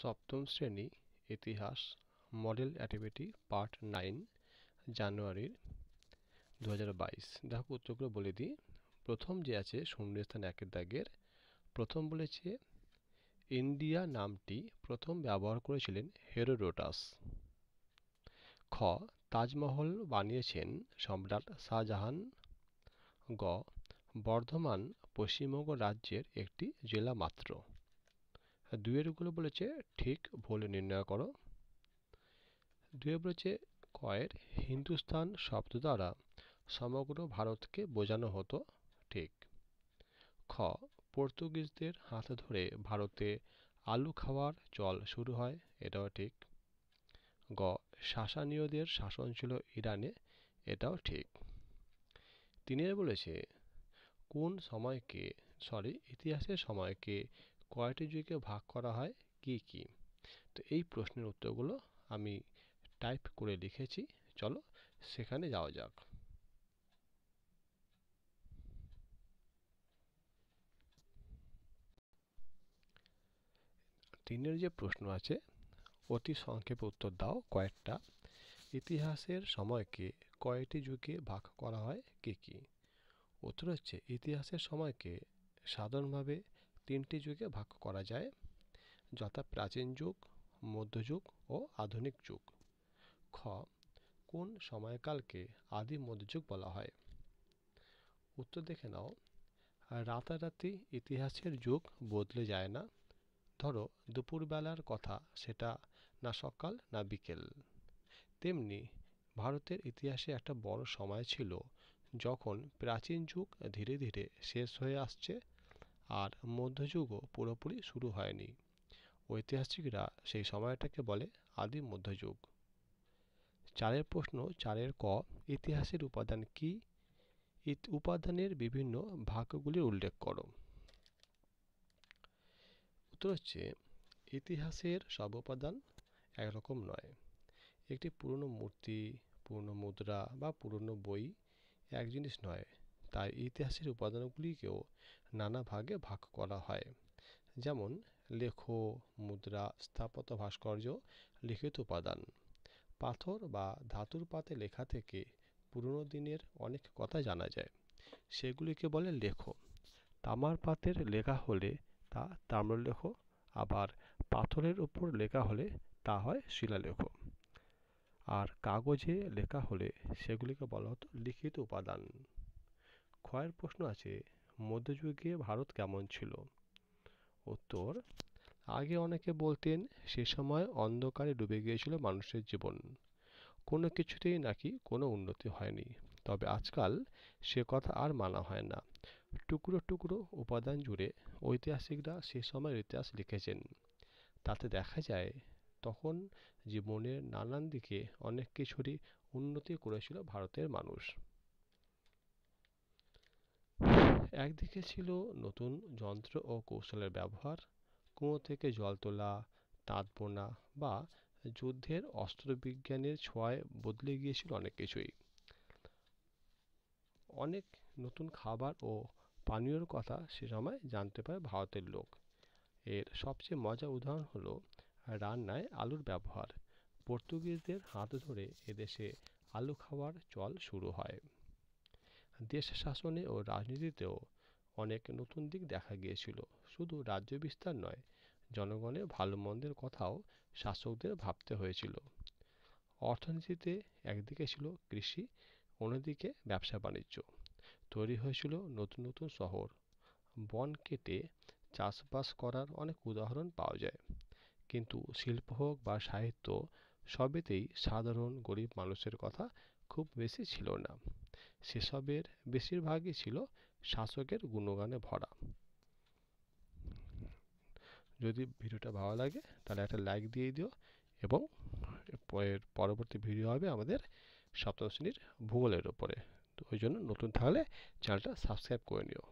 সপ্তম শ্রেণী ইতিহাস মডেল অ্যাক্টিভিটি পার্ট নাইন জানুয়ারির দু হাজার বাইশ দেখো উত্তরগুলো বলে দিই প্রথম যে আছে শূন্যস্থান একের দাগের প্রথম বলেছে ইন্ডিয়া নামটি প্রথম ব্যবহার করেছিলেন হেরোডোটাস খ তাজমহল বানিয়েছেন সম্রাট শাহজাহান গ বর্ধমান পশ্চিমবঙ্গ রাজ্যের একটি জেলা মাত্র দুয়েরগুলো বলেছে ঠিক ভুল নির্ণয় করো দুয়ে বলেছে কয়ের হিন্দুস্থান শব্দ দ্বারা সমগ্র ভারতকে বোঝানো হতো ঠিক খ পর্তুগিজদের হাত ধরে ভারতে আলু খাওয়ার চল শুরু হয় এটাও ঠিক গ শাসানীয়দের শাসন ছিল ইরানে এটাও ঠিক তিনি বলেছে কোন সময়কে সরি ইতিহাসের সময়কে কয়টি যুগে ভাগ করা হয় কি কি তো এই প্রশ্নের উত্তরগুলো আমি টাইপ করে লিখেছি চলো সেখানে যাওয়া যাক তিনের যে প্রশ্ন আছে অতি সংক্ষেপে উত্তর দাও কয়েকটা ইতিহাসের সময়কে কয়টি যুগে ভাগ করা হয় কি কি উত্তর হচ্ছে ইতিহাসের সময়কে সাধারণভাবে তিনটি যুগে ভাগ করা যায় যথা প্রাচীন যুগ মধ্যযুগ ও আধুনিক যুগ খ কোন সময়কালকে আদি মধ্যযুগ বলা হয় উত্তর দেখে নাও রাতারাতি ইতিহাসের যুগ বদলে যায় না ধরো দুপুরবেলার কথা সেটা না সকাল না বিকেল তেমনি ভারতের ইতিহাসে একটা বড় সময় ছিল যখন প্রাচীন যুগ ধীরে ধীরে শেষ হয়ে আসছে আর মধ্যযুগও পুরোপুরি শুরু হয়নি ঐতিহাসিকরা সেই সময়টাকে বলে আদি মধ্যযুগ চারের প্রশ্ন চারের ক ইতিহাসের উপাদান কি উপাদানের বিভিন্ন ভাগগুলির উল্লেখ করো উত্তর হচ্ছে ইতিহাসের সব উপাদান একরকম নয় একটি পুরনো মূর্তি পুরনো মুদ্রা বা পুরনো বই এক জিনিস নয় তাই ইতিহাসের উপাদানগুলিকেও নানা ভাগে ভাগ করা হয় যেমন লেখ মুদ্রা স্থাপত্য ভাস্কর্য লিখিত উপাদান পাথর বা ধাতুর পাতে লেখা থেকে পুরনো দিনের অনেক কথা জানা যায় সেগুলিকে বলে লেখ তামার পাতের লেখা হলে তা তাম্রলেখ আবার পাথরের উপর লেখা হলে তা হয় শিলালেখ আর কাগজে লেখা হলে সেগুলিকে বলা হতো লিখিত উপাদান খয়ের প্রশ্ন আছে মধ্যযুগে ভারত কেমন ছিল উত্তর আগে অনেকে বলতেন সে সময় অন্ধকারে ডুবে গিয়েছিল মানুষের জীবন কোনো কিছুতেই নাকি কোনো উন্নতি হয়নি তবে আজকাল সে কথা আর মানা হয় না টুকরো টুকরো উপাদান জুড়ে ঐতিহাসিকরা সে সময়ের ইতিহাস লিখেছেন তাতে দেখা যায় তখন জীবনের নানান দিকে অনেক কিছুরই উন্নতি করেছিল ভারতের মানুষ একদিকে ছিল নতুন যন্ত্র ও কৌশলের ব্যবহার কুঁয়ো থেকে জল তোলা তাঁত বোনা বা যুদ্ধের অস্ত্রবিজ্ঞানের ছোঁয়ায় বদলে গিয়েছিল অনেক কিছুই অনেক নতুন খাবার ও পানীয়র কথা সে সময় জানতে পারে ভারতের লোক এর সবচেয়ে মজার উদাহরণ হলো রান্নায় আলুর ব্যবহার পর্তুগিজদের হাত ধরে এদেশে আলু খাওয়ার চল শুরু হয় দেশ শাসনে ও রাজনীতিতেও অনেক নতুন দিক দেখা গিয়েছিল শুধু রাজ্য বিস্তার নয় জনগণের ভালো মন্দের কথাও শাসকদের ভাবতে হয়েছিল অর্থনীতিতে একদিকে ছিল কৃষি অন্যদিকে ব্যবসা বাণিজ্য তৈরি হয়েছিল নতুন নতুন শহর বন কেটে চাষবাস করার অনেক উদাহরণ পাওয়া যায় কিন্তু শিল্প হোক বা সাহিত্য সবেতেই সাধারণ গরিব মানুষের কথা খুব বেশি ছিল না সেসবের বেশিরভাগই ছিল শাসকের গুণগানে ভরা যদি ভিডিওটা ভালো লাগে তাহলে একটা লাইক দিয়ে দিও এবং এর পরবর্তী ভিডিও হবে আমাদের সপ্তম শ্রেণীর ভূগোলের ওপরে তো ওই জন্য নতুন থাকলে চ্যানেলটা সাবস্ক্রাইব করে নিও